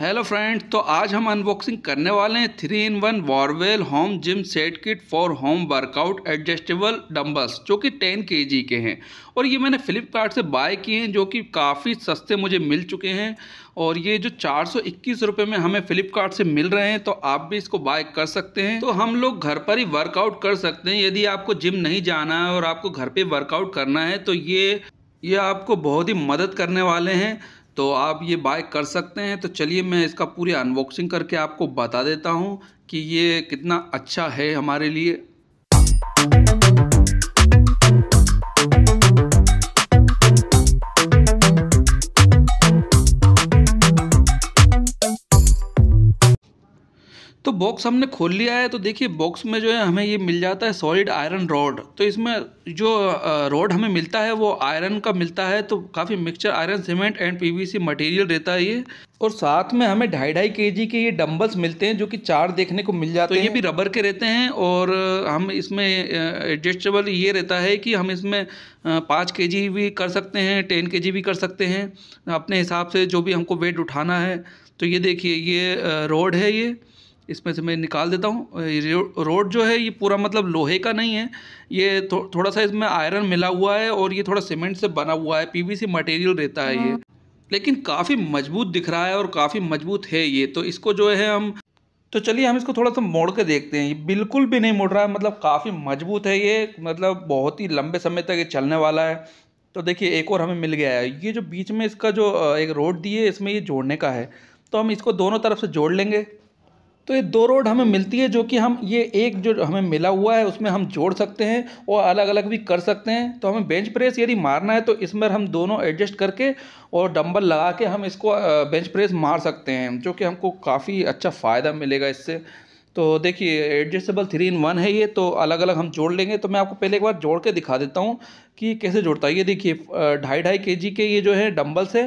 Hello friend तो आज हम अनबॉक्सिंग करने वाले हैं थ्री इन वन वॉरवेल home gym set kit for home workout adjustable dumbbells जो कि टेन के जी के हैं और ये मैंने फ़्लिपकार्ट से बाय किए हैं जो कि काफ़ी सस्ते मुझे मिल चुके हैं और ये जो चार सौ इक्कीस रुपये में हमें फ़्लिपकार्ट से मिल रहे हैं तो आप भी इसको बाय कर सकते हैं तो हम लोग घर पर ही वर्कआउट कर सकते हैं यदि आपको जिम नहीं जाना है और आपको घर पर वर्कआउट करना है तो ये ये आपको बहुत ही मदद करने वाले हैं तो आप ये बाय कर सकते हैं तो चलिए मैं इसका पूरी अनबॉक्सिंग करके आपको बता देता हूँ कि ये कितना अच्छा है हमारे लिए बॉक्स हमने खोल लिया है तो देखिए बॉक्स में जो है हमें ये मिल जाता है सॉलिड आयरन रॉड तो इसमें जो रॉड हमें मिलता है वो आयरन का मिलता है तो काफ़ी mixture iron cement and PVC material रहता है ये और साथ में हमें ढाई ढाई के जी के ये डम्बल्स मिलते हैं जो कि चार देखने को मिल जाते हैं तो ये भी रबर के रहते हैं और हम इसमें एडजस्टेबल ये रहता है कि हम इसमें पाँच के जी भी कर सकते हैं टेन के जी भी कर सकते हैं अपने हिसाब से जो भी हमको वेट उठाना है तो ये देखिए ये रोड है ये इसमें से मैं निकाल देता हूँ रोड जो है ये पूरा मतलब लोहे का नहीं है ये थो, थोड़ा सा इसमें आयरन मिला हुआ है और ये थोड़ा सीमेंट से बना हुआ है पीवीसी मटेरियल रहता है ये हाँ। लेकिन काफ़ी मजबूत दिख रहा है और काफ़ी मजबूत है ये तो इसको जो है हम तो चलिए हम इसको थोड़ा सा मोड़ के देखते हैं ये बिल्कुल भी नहीं मुड़ रहा है मतलब काफ़ी मजबूत है ये मतलब बहुत ही लंबे समय तक ये चलने वाला है तो देखिए एक और हमें मिल गया है ये जो बीच में इसका जो एक रोड दी है इसमें ये जोड़ने का है तो हम इसको दोनों तरफ से जोड़ लेंगे तो ये दो रोड हमें मिलती है जो कि हम ये एक जो हमें मिला हुआ है उसमें हम जोड़ सकते हैं और अलग अलग भी कर सकते हैं तो हमें बेंच प्रेस यदि मारना है तो इसमें हम दोनों एडजस्ट करके और डंबल लगा के हम इसको बेंच प्रेस मार सकते हैं जो कि हमको काफ़ी अच्छा फ़ायदा मिलेगा इससे तो देखिए एडजस्टेबल थ्री इन वन है ये तो अलग अलग हम जोड़ लेंगे तो मैं आपको पहले एक बार जोड़ के दिखा देता हूँ कि कैसे जोड़ता है ये देखिए ढाई ढाई के जी के ये जो है डम्बल्स है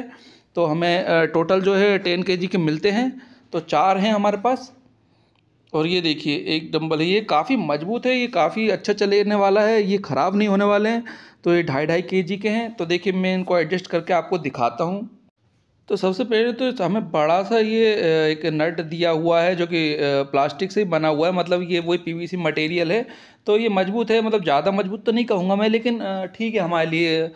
तो हमें टोटल जो है टेन के जी के मिलते हैं तो चार हैं हमारे पास और ये देखिए एक डंबल है ये काफ़ी मजबूत है ये काफ़ी अच्छा चलेने वाला है ये ख़राब नहीं होने वाले हैं तो ये ढाई ढाई के जी के हैं तो देखिए मैं इनको एडजस्ट करके आपको दिखाता हूँ तो सबसे पहले तो हमें बड़ा सा ये एक नट दिया हुआ है जो कि प्लास्टिक से बना हुआ है मतलब ये वही पीवीसी मटेरियल है तो ये मजबूत है मतलब ज़्यादा मजबूत तो नहीं कहूँगा मैं लेकिन ठीक है हमारे लिए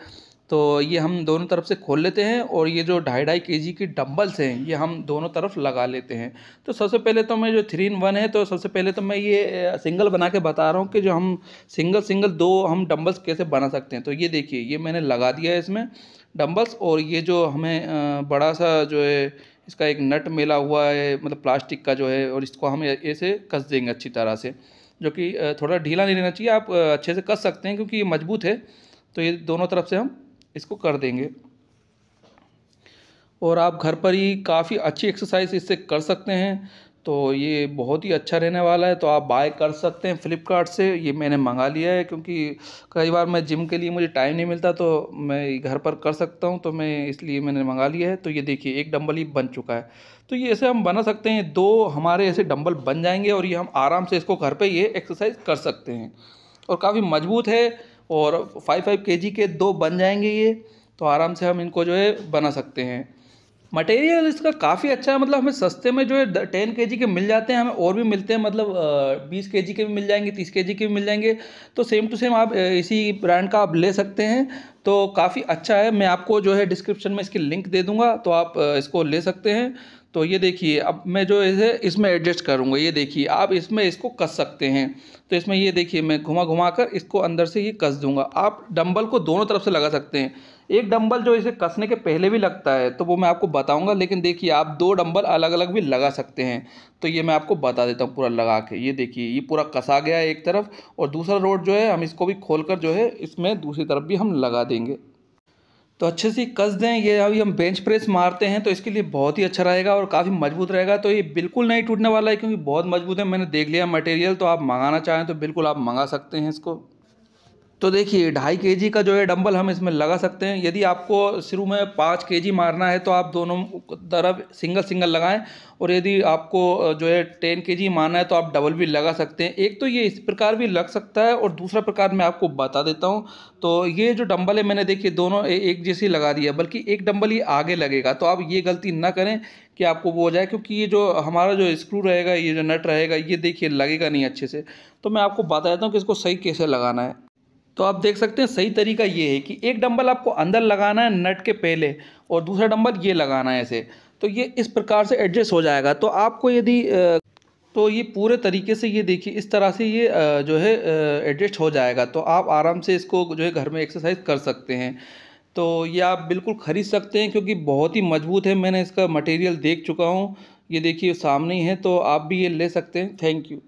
तो ये हम दोनों तरफ से खोल लेते हैं और ये जो ढाई ढाई के जी की डम्बल्स हैं ये हम दोनों तरफ लगा लेते हैं तो सबसे पहले तो मैं जो थ्री इन वन है तो सबसे पहले तो मैं ये सिंगल बना के बता रहा हूँ कि जो हम सिंगल सिंगल दो हम डम्बल्स कैसे बना सकते हैं तो ये देखिए ये मैंने लगा दिया है इसमें डम्बल्स और ये जो हमें बड़ा सा जो है इसका एक नट मेला हुआ है मतलब प्लास्टिक का जो है और इसको हम ऐसे कस देंगे अच्छी तरह से जो कि थोड़ा ढीला नहीं रहना चाहिए आप अच्छे से कस सकते हैं क्योंकि ये मजबूत है तो ये दोनों तरफ से हम इसको कर देंगे और आप घर पर ही काफ़ी अच्छी एक्सरसाइज इससे कर सकते हैं तो ये बहुत ही अच्छा रहने वाला है तो आप बाय कर सकते हैं फ्लिपकार्ट से ये मैंने मंगा लिया है क्योंकि कई बार मैं जिम के लिए मुझे टाइम नहीं मिलता तो मैं घर पर कर सकता हूँ तो मैं इसलिए मैंने मंगा लिया है तो ये देखिए एक डंबल ही बन चुका है तो ये ऐसे हम बना सकते हैं दो हमारे ऐसे डम्बल बन जाएंगे और ये हम आराम से इसको घर पर ये एक्सरसाइज कर सकते हैं और काफ़ी मजबूत है और फाइव फाइव के जी के दो बन जाएंगे ये तो आराम से हम इनको जो है बना सकते हैं मटेरियल इसका काफ़ी अच्छा है मतलब हमें सस्ते में जो है टेन के जी के मिल जाते हैं हमें और भी मिलते हैं मतलब बीस के जी के भी मिल जाएंगे तीस के जी के भी मिल जाएंगे तो सेम टू सेम आप इसी ब्रांड का आप ले सकते हैं तो काफ़ी अच्छा है मैं आपको जो है डिस्क्रिप्शन में इसकी लिंक दे दूँगा तो आप इसको ले सकते हैं तो ये देखिए अब मैं जो इसे इसमें एडजस्ट करूँगा ये देखिए आप इसमें इसको कस सकते हैं तो इसमें ये देखिए मैं घुमा घुमा कर इसको अंदर से ये कस दूंगा आप डंबल को दोनों तरफ से लगा सकते हैं एक डंबल जो इसे कसने के पहले भी लगता है तो वो मैं आपको बताऊंगा लेकिन देखिए आप दो डंबल अलग अलग भी लगा सकते हैं तो ये मैं आपको बता देता हूँ पूरा लगा के ये देखिए ये पूरा कसा गया है एक तरफ और दूसरा रोड जो है हम इसको भी खोल कर जो है इसमें दूसरी तरफ भी हम लगा देंगे तो अच्छे से कस दें ये अभी हम बेंच प्रेस मारते हैं तो इसके लिए बहुत ही अच्छा रहेगा और काफ़ी मजबूत रहेगा तो ये बिल्कुल नहीं टूटने वाला है क्योंकि बहुत मजबूत है मैंने देख लिया मटेरियल तो आप मंगाना चाहें तो बिल्कुल आप मंगा सकते हैं इसको तो देखिए ढाई के का जो है डंबल हम इसमें लगा सकते हैं यदि आपको शुरू में पाँच के मारना है तो आप दोनों तरफ सिंगल सिंगल लगाएं और यदि आपको जो है टेन के मारना है तो आप डबल भी लगा सकते हैं एक तो ये इस प्रकार भी लग सकता है और दूसरा प्रकार मैं आपको बता देता हूँ तो ये जो डंबल है मैंने देखिए दोनों एक जैसे लगा दिया बल्कि एक डम्बल ही आगे लगेगा तो आप ये गलती ना करें कि आपको वो हो जाए क्योंकि ये जो हमारा जो स्क्रू रहेगा ये जो नट रहेगा ये देखिए लगेगा नहीं अच्छे से तो मैं आपको बता देता हूँ कि इसको सही कैसे लगाना है तो आप देख सकते हैं सही तरीका ये है कि एक डंबल आपको अंदर लगाना है नट के पहले और दूसरा डंबल ये लगाना है ऐसे तो ये इस प्रकार से एडजस्ट हो जाएगा तो आपको यदि तो ये पूरे तरीके से ये देखिए इस तरह से ये जो है एडजस्ट हो जाएगा तो आप आराम से इसको जो है घर में एक्सरसाइज कर सकते हैं तो ये आप बिल्कुल ख़रीद सकते हैं क्योंकि बहुत ही मजबूत है मैंने इसका मटेरियल देख चुका हूँ ये देखिए सामने ही है तो आप भी ये ले सकते हैं थैंक यू